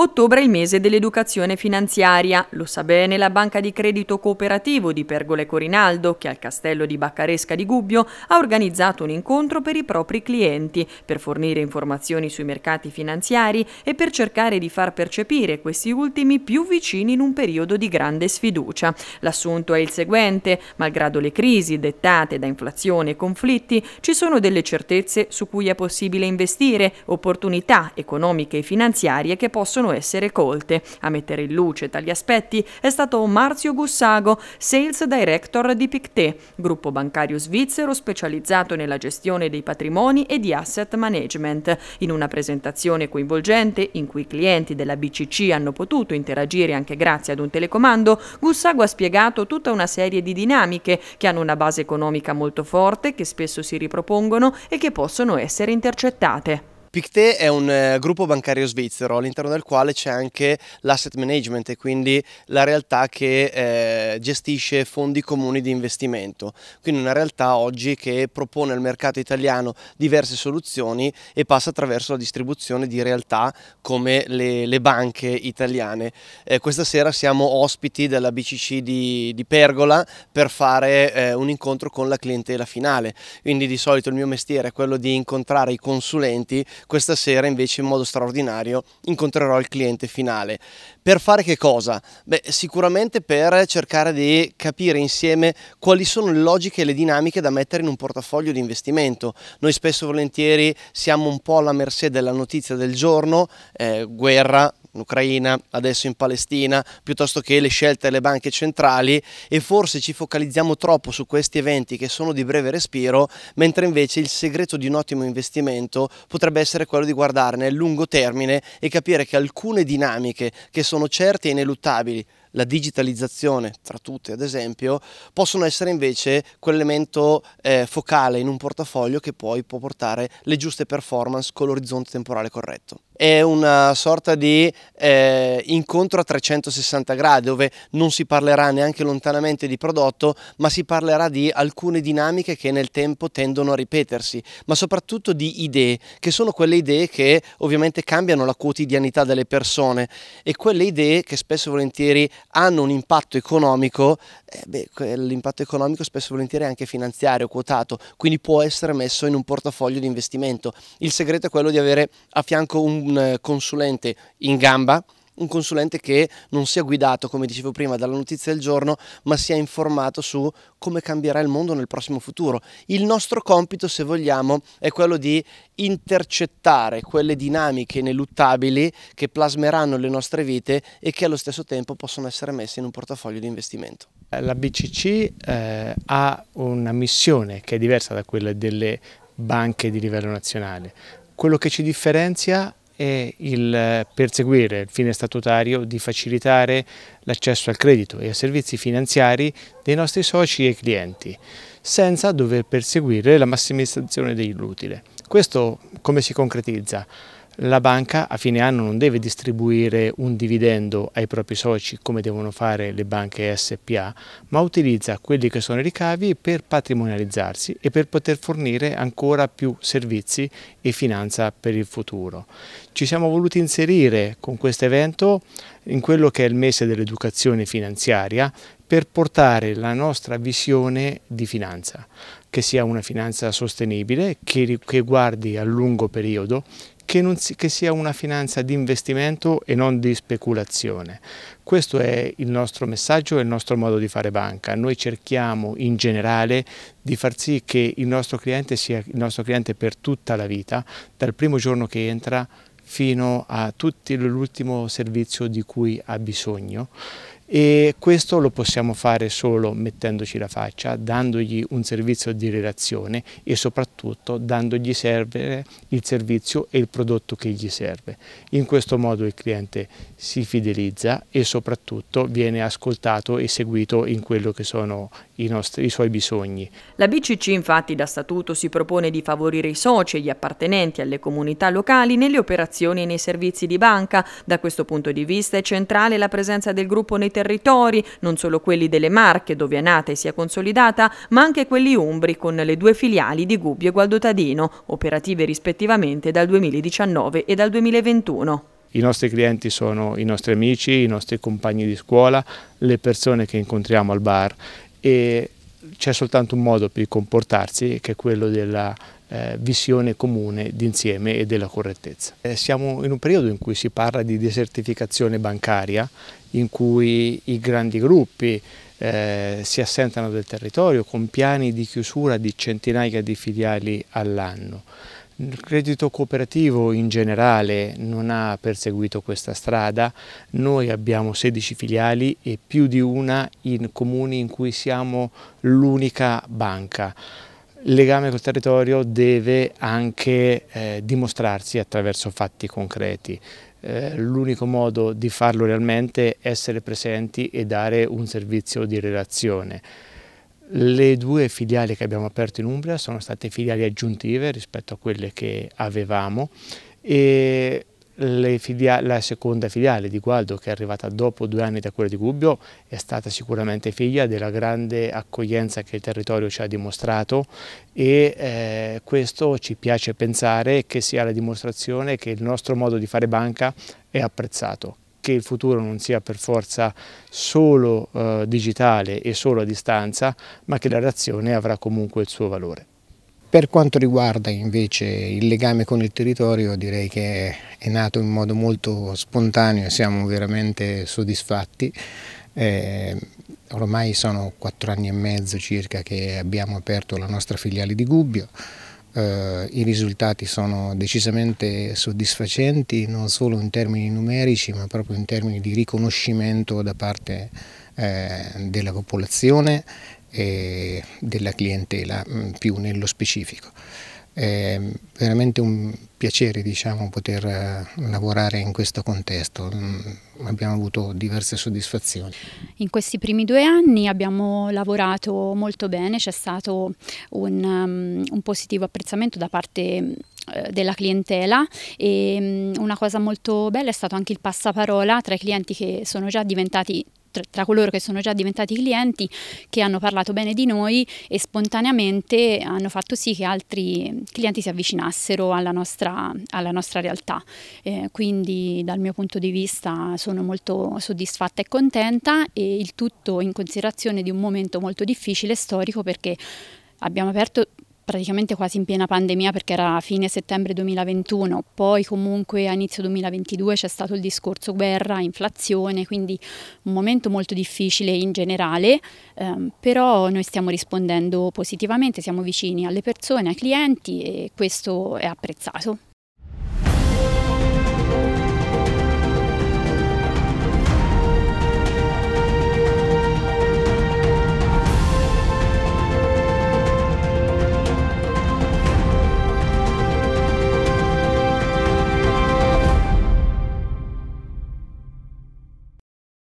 Ottobre è il mese dell'educazione finanziaria, lo sa bene la Banca di Credito Cooperativo di Pergole Corinaldo, che al castello di Baccaresca di Gubbio ha organizzato un incontro per i propri clienti, per fornire informazioni sui mercati finanziari e per cercare di far percepire questi ultimi più vicini in un periodo di grande sfiducia. L'assunto è il seguente, malgrado le crisi dettate da inflazione e conflitti, ci sono delle certezze su cui è possibile investire, opportunità economiche e finanziarie che possono devono essere colte. A mettere in luce tali aspetti è stato Marzio Gussago, Sales Director di Pictet, gruppo bancario svizzero specializzato nella gestione dei patrimoni e di asset management. In una presentazione coinvolgente, in cui i clienti della BCC hanno potuto interagire anche grazie ad un telecomando, Gussago ha spiegato tutta una serie di dinamiche che hanno una base economica molto forte, che spesso si ripropongono e che possono essere intercettate. Pictet è un eh, gruppo bancario svizzero all'interno del quale c'è anche l'asset management e quindi la realtà che eh, gestisce fondi comuni di investimento. Quindi una realtà oggi che propone al mercato italiano diverse soluzioni e passa attraverso la distribuzione di realtà come le, le banche italiane. Eh, questa sera siamo ospiti della BCC di, di Pergola per fare eh, un incontro con la clientela finale. Quindi di solito il mio mestiere è quello di incontrare i consulenti questa sera invece in modo straordinario incontrerò il cliente finale. Per fare che cosa? Beh, sicuramente per cercare di capire insieme quali sono le logiche e le dinamiche da mettere in un portafoglio di investimento. Noi spesso e volentieri siamo un po' alla mercé della notizia del giorno, eh, guerra, in Ucraina, adesso in Palestina, piuttosto che le scelte delle banche centrali e forse ci focalizziamo troppo su questi eventi che sono di breve respiro, mentre invece il segreto di un ottimo investimento potrebbe essere quello di guardare nel lungo termine e capire che alcune dinamiche che sono certe e ineluttabili la digitalizzazione, tra tutte ad esempio, possono essere invece quell'elemento eh, focale in un portafoglio che poi può portare le giuste performance con l'orizzonte temporale corretto è una sorta di eh, incontro a 360 gradi dove non si parlerà neanche lontanamente di prodotto ma si parlerà di alcune dinamiche che nel tempo tendono a ripetersi ma soprattutto di idee che sono quelle idee che ovviamente cambiano la quotidianità delle persone e quelle idee che spesso e volentieri hanno un impatto economico eh l'impatto economico spesso e volentieri è anche finanziario, quotato quindi può essere messo in un portafoglio di investimento il segreto è quello di avere a fianco un un consulente in gamba, un consulente che non sia guidato, come dicevo prima, dalla notizia del giorno, ma sia informato su come cambierà il mondo nel prossimo futuro. Il nostro compito, se vogliamo, è quello di intercettare quelle dinamiche ineluttabili che plasmeranno le nostre vite e che allo stesso tempo possono essere messe in un portafoglio di investimento. La BCC eh, ha una missione che è diversa da quella delle banche di livello nazionale. Quello che ci differenzia è il eh, perseguire il fine statutario di facilitare l'accesso al credito e ai servizi finanziari dei nostri soci e clienti, senza dover perseguire la massimizzazione dell'utile. Questo come si concretizza? la banca a fine anno non deve distribuire un dividendo ai propri soci come devono fare le banche SPA, ma utilizza quelli che sono i ricavi per patrimonializzarsi e per poter fornire ancora più servizi e finanza per il futuro. Ci siamo voluti inserire con questo evento in quello che è il mese dell'educazione finanziaria per portare la nostra visione di finanza, che sia una finanza sostenibile, che, che guardi a lungo periodo, che, si, che sia una finanza di investimento e non di speculazione. Questo è il nostro messaggio e il nostro modo di fare banca. Noi cerchiamo in generale di far sì che il nostro cliente sia il nostro cliente per tutta la vita, dal primo giorno che entra fino a tutto l'ultimo servizio di cui ha bisogno e questo lo possiamo fare solo mettendoci la faccia, dandogli un servizio di relazione e soprattutto dandogli serve il servizio e il prodotto che gli serve. In questo modo il cliente si fidelizza e soprattutto viene ascoltato e seguito in quello che sono i, nostri, i suoi bisogni. La BCC infatti da statuto si propone di favorire i soci e gli appartenenti alle comunità locali nelle operazioni e nei servizi di banca. Da questo punto di vista è centrale la presenza del gruppo nei territori, non solo quelli delle Marche dove è nata e si è consolidata, ma anche quelli umbri con le due filiali di Gubbio e Gualdotadino, operative rispettivamente dal 2019 e dal 2021. I nostri clienti sono i nostri amici, i nostri compagni di scuola, le persone che incontriamo al bar e c'è soltanto un modo per comportarsi che è quello della eh, visione comune d'insieme e della correttezza. Eh, siamo in un periodo in cui si parla di desertificazione bancaria, in cui i grandi gruppi eh, si assentano del territorio con piani di chiusura di centinaia di filiali all'anno. Il credito cooperativo in generale non ha perseguito questa strada, noi abbiamo 16 filiali e più di una in comuni in cui siamo l'unica banca. Il legame col territorio deve anche eh, dimostrarsi attraverso fatti concreti. Eh, l'unico modo di farlo realmente è essere presenti e dare un servizio di relazione. Le due filiali che abbiamo aperto in Umbria sono state filiali aggiuntive rispetto a quelle che avevamo e la seconda filiale di Gualdo che è arrivata dopo due anni da quella di Gubbio è stata sicuramente figlia della grande accoglienza che il territorio ci ha dimostrato e eh, questo ci piace pensare che sia la dimostrazione che il nostro modo di fare banca è apprezzato, perché il futuro non sia per forza solo eh, digitale e solo a distanza, ma che la reazione avrà comunque il suo valore. Per quanto riguarda invece il legame con il territorio direi che è nato in modo molto spontaneo e siamo veramente soddisfatti. Eh, ormai sono quattro anni e mezzo circa che abbiamo aperto la nostra filiale di Gubbio eh, i risultati sono decisamente soddisfacenti non solo in termini numerici ma proprio in termini di riconoscimento da parte eh, della popolazione e della clientela mm, più nello specifico. È veramente un piacere diciamo, poter eh, lavorare in questo contesto, mm, abbiamo avuto diverse soddisfazioni. In questi primi due anni abbiamo lavorato molto bene, c'è stato un, um, un positivo apprezzamento da parte eh, della clientela e mm, una cosa molto bella è stato anche il passaparola tra i clienti che sono già diventati tra, tra coloro che sono già diventati clienti che hanno parlato bene di noi e spontaneamente hanno fatto sì che altri clienti si avvicinassero alla nostra, alla nostra realtà. Eh, quindi dal mio punto di vista sono molto soddisfatta e contenta e il tutto in considerazione di un momento molto difficile e storico perché abbiamo aperto praticamente quasi in piena pandemia perché era a fine settembre 2021, poi comunque a inizio 2022 c'è stato il discorso guerra, inflazione, quindi un momento molto difficile in generale, ehm, però noi stiamo rispondendo positivamente, siamo vicini alle persone, ai clienti e questo è apprezzato.